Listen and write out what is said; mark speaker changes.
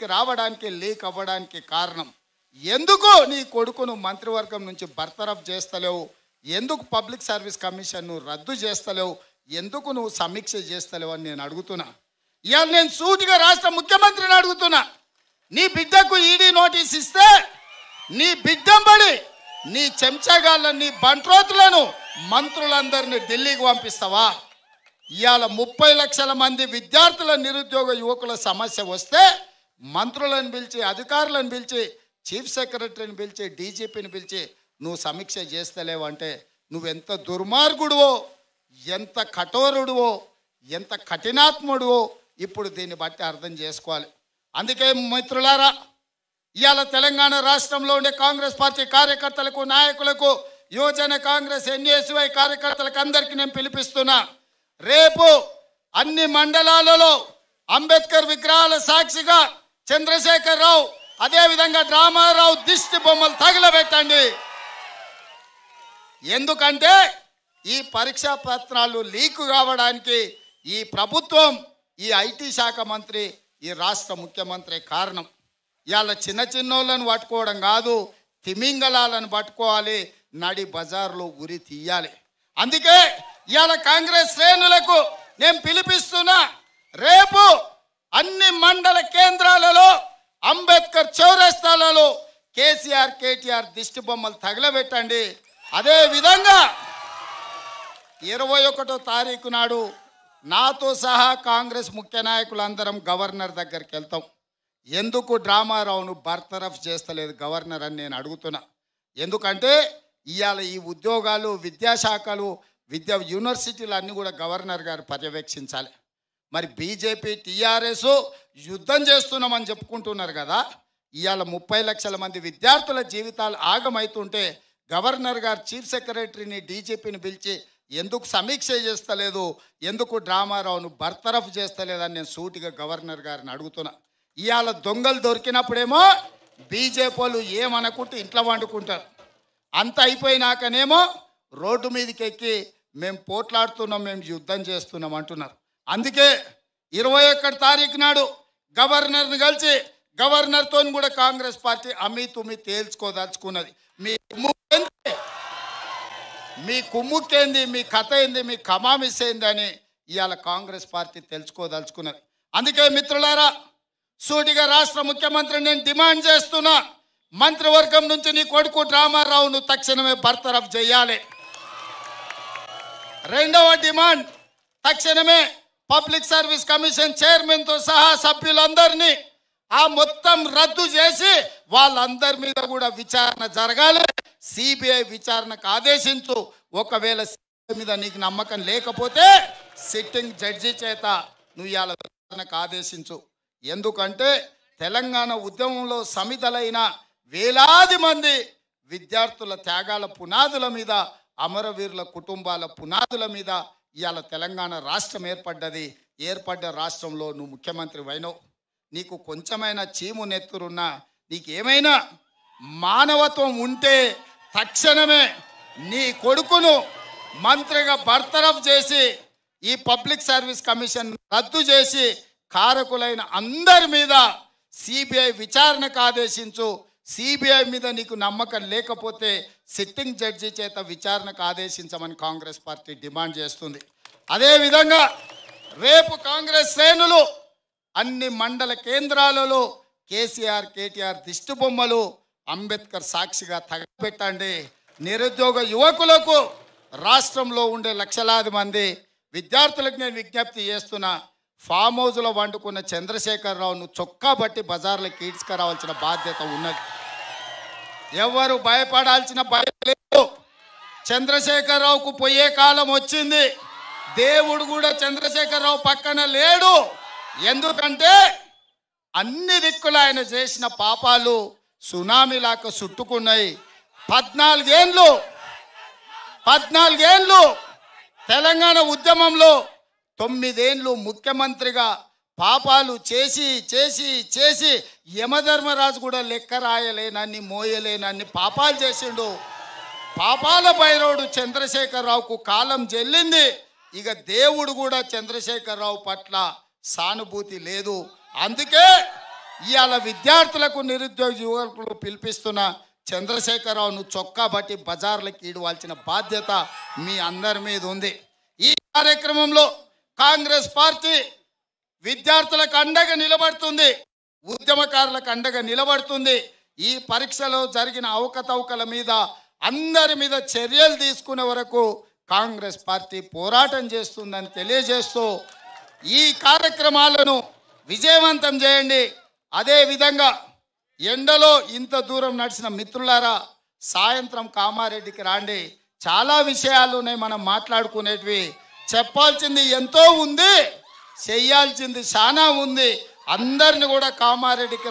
Speaker 1: lake రావడానికి leak అవ్వడానికి కారణం ఎందుకు నీ కొడుకును మంత్రివర్గం నుంచి బర్తరఫ్ చేస్తలేవు ఎందుకు పబ్లిక్ సర్వీస్ కమిషన్ను రద్దు చేస్తలేవు ఎందుకు నువ్వు సమీక్ష చేస్తలేవు అని నేను అడుగుతున్నా ఇవాళ నేను సూటిగా రాష్ట్ర ముఖ్యమంత్రిని అడుగుతున్నా నీ బిడ్డకు ఈడీ నోటీస్ ఇస్తే నీ బిడ్డంబడి నీ చెంచగాళ్ళని నీ బంట్రోతులను మంత్రులందరినీ ఢిల్లీకి పంపిస్తావా ఇవాళ ముప్పై లక్షల మంది విద్యార్థుల నిరుద్యోగ యువకుల సమస్య వస్తే మంత్రులను పిలిచి అధికారులను పిలిచి చీఫ్ సెక్రటరీని పిలిచి డీజీపీని పిలిచి నువ్వు సమీక్ష చేస్తలేవంటే నువ్వెంత దుర్మార్గుడువో ఎంత కఠోరుడువో ఎంత కఠినాత్ముడువో ఇప్పుడు దీన్ని బట్టి అర్థం చేసుకోవాలి అందుకే మిత్రులారా ఇవాళ తెలంగాణ రాష్ట్రంలో ఉండే కాంగ్రెస్ పార్టీ కార్యకర్తలకు నాయకులకు యువజన కాంగ్రెస్ ఎన్ఏసివై కార్యకర్తలకు అందరికీ నేను పిలిపిస్తున్నా రేపు అన్ని మండలాలలో అంబేద్కర్ విగ్రహాల సాక్షిగా చంద్రశేఖర్ రావు అదేవిధంగా రామారావు దిష్టి బొమ్మలు తగిలబెట్టండి ఎందుకంటే ఈ పరీక్షా పత్రాలు లీక్ కావడానికి ఈ ప్రభుత్వం ఈ ఐటీ శాఖ మంత్రి ఈ రాష్ట్ర ముఖ్యమంత్రి కారణం ఇవాళ చిన్న చిన్నోళ్ళను పట్టుకోవడం కాదు తిమింగళాలను పట్టుకోవాలి నడి బజార్లో ఉరి తీయాలి అందుకే ఇవాళ కాంగ్రెస్ శ్రేణులకు నేను పిలిపిస్తున్నా రేపు అన్ని మండల కేంద్రాలలో అంబేద్కర్ చౌరస్తాలలో కేసీఆర్ కేటీఆర్ దిష్టి బొమ్మలు తగలబెట్టండి అదే విధంగా ఇరవై ఒకటో తారీఖు నాడు నాతో సహా కాంగ్రెస్ ముఖ్య నాయకులందరం గవర్నర్ దగ్గరికి వెళ్తాం ఎందుకు డ్రామారావును బర్తరఫ్ చేస్తలేదు గవర్నర్ అని నేను అడుగుతున్నా ఎందుకంటే ఇవాళ ఈ ఉద్యోగాలు విద్యాశాఖలు విద్యా యూనివర్సిటీలు అన్నీ కూడా గవర్నర్ గారు పర్యవేక్షించాలి మరి బీజేపీ టీఆర్ఎస్ యుద్ధం చేస్తున్నామని చెప్పుకుంటున్నారు కదా ఇవాళ ముప్పై లక్షల మంది విద్యార్థుల జీవితాలు ఆగమవుతుంటే గవర్నర్ గారు చీఫ్ సెక్రటరీని డీజీపీని పిలిచి ఎందుకు సమీక్ష చేస్తలేదు ఎందుకు డ్రామారావును బర్తరఫ్ చేస్తలేదని నేను సూటిగా గవర్నర్ గారిని అడుగుతున్నా ఇవాళ దొంగలు దొరికినప్పుడేమో బీజేపీ వాళ్ళు ఏమనుకుంటే ఇంట్లో వండుకుంటారు అంత అయిపోయినాకనేమో రోడ్డు మీదకి ఎక్కి మేము పోట్లాడుతున్నాం మేము యుద్ధం చేస్తున్నాం అంటున్నారు అందుకే ఇరవై ఒకటి తారీఖు నాడు గవర్నర్ని కలిసి గవర్నర్తో కూడా కాంగ్రెస్ పార్టీ అమ్మి తుమ్మి తేల్చుకోదలుచుకున్నది మీ మీ కుమ్ముక్కేంది మీ కథ ఏంది మీ కమామిస్ అయింది అని ఇవాళ కాంగ్రెస్ పార్టీ తెలుసుకోదలుచుకున్నది అందుకే మిత్రులారా సూటిగా రాష్ట్ర ముఖ్యమంత్రి నేను డిమాండ్ చేస్తున్నా మంత్రివర్గం నుంచి నీ కొడుకు రామారావును తక్షణమే బర్తరఫ్ చేయాలి రెండవ డిమాండ్ తక్షణమే పబ్లిక్ సర్వీస్ కమిషన్ చైర్మన్తో సహా సభ్యులందరినీ ఆ మొత్తం రద్దు చేసి వాళ్ళందరి మీద కూడా విచారణ జరగాలి సిబిఐ విచారణకు ఆదేశించు ఒకవేళ మీద నీకు నమ్మకం లేకపోతే సిట్టింగ్ జడ్జి చేత నువ్వు ఇవాళ విచారణకు ఆదేశించు ఎందుకంటే తెలంగాణ ఉద్యమంలో సమితలైన వేలాది మంది విద్యార్థుల త్యాగాల పునాదుల మీద అమరవీరుల కుటుంబాల పునాదుల మీద ఇవాళ తెలంగాణ రాష్ట్రం ఏర్పడ్డది ఏర్పడ్డ రాష్ట్రంలో నువ్వు ముఖ్యమంత్రి అయినవు నీకు కొంచెమైనా చీము నెత్తురున్నా నీకేమైనా మానవత్వం ఉంటే తక్షణమే నీ కొడుకును మంత్రిగా బర్తరఫ్ చేసి ఈ పబ్లిక్ సర్వీస్ కమిషన్ రద్దు చేసి కారకులైన అందరి మీద సిబిఐ విచారణకు ఆదేశించు సిబిఐ మీద నీకు నమ్మకం లేకపోతే సిట్టింగ్ జడ్జి చేత విచారణకు ఆదేశించమని కాంగ్రెస్ పార్టీ డిమాండ్ చేస్తుంది అదేవిధంగా రేపు కాంగ్రెస్ శ్రేణులు అన్ని మండల కేంద్రాలలో కేసీఆర్ కేటీఆర్ దిష్టి బొమ్మలు అంబేద్కర్ సాక్షిగా తగబెట్టండి నిరుద్యోగ యువకులకు రాష్ట్రంలో ఉండే లక్షలాది మంది విద్యార్థులకు నేను విజ్ఞప్తి చేస్తున్నా ఫామ్ హౌజ్లో వండుకున్న చంద్రశేఖరరావును చొక్కా బట్టి బజార్లకు ఈడ్చుకురావాల్సిన బాధ్యత ఉన్నది ఎవరు భయపడాల్సిన భయం లేదు చంద్రశేఖరరావుకు పోయే కాలం వచ్చింది దేవుడు కూడా చంద్రశేఖరరావు పక్కన లేడు ఎందుకంటే అన్ని దిక్కులు ఆయన చేసిన పాపాలు లాక చుట్టుకున్నాయి పద్నాలుగేండ్లు పద్నాలుగేండ్లు తెలంగాణ ఉద్యమంలో తొమ్మిదేండ్లు ముఖ్యమంత్రిగా పాపాలు చేసి చేసి చేసి యమధర్మరాజు కూడా లెక్క రాయలేనన్ని మోయలేనన్ని పాపాలు చేసిండు పాపాల భైరవుడు చంద్రశేఖరరావుకు కాలం చెల్లింది ఇక దేవుడు కూడా చంద్రశేఖరరావు పట్ల సానుభూతి లేదు అందుకే ఇవాళ విద్యార్థులకు నిరుద్యోగ యువకులు పిలిపిస్తున్న చంద్రశేఖరరావును చొక్కా బట్టి బజార్లకు ఈడవాల్సిన బాధ్యత మీ అందరి మీద ఉంది ఈ కార్యక్రమంలో కాంగ్రెస్ పార్టీ విద్యార్థులకు అండగా నిలబడుతుంది ఉద్యమకారులకు అండగా నిలబడుతుంది ఈ పరీక్షలో జరిగిన అవకతవకల మీద అందరి మీద చర్యలు తీసుకునే వరకు కాంగ్రెస్ పార్టీ పోరాటం చేస్తుందని తెలియజేస్తూ ఈ కార్యక్రమాలను విజయవంతం చేయండి అదేవిధంగా ఎండలో ఇంత దూరం నడిచిన మిత్రులారా సాయంత్రం కామారెడ్డికి రాండి చాలా ఉన్నాయి మనం మాట్లాడుకునేటివి చెప్పాల్సింది ఎంతో ఉంది చేయాల్సింది చాలా ఉంది అందరిని కూడా కామారెడ్డికి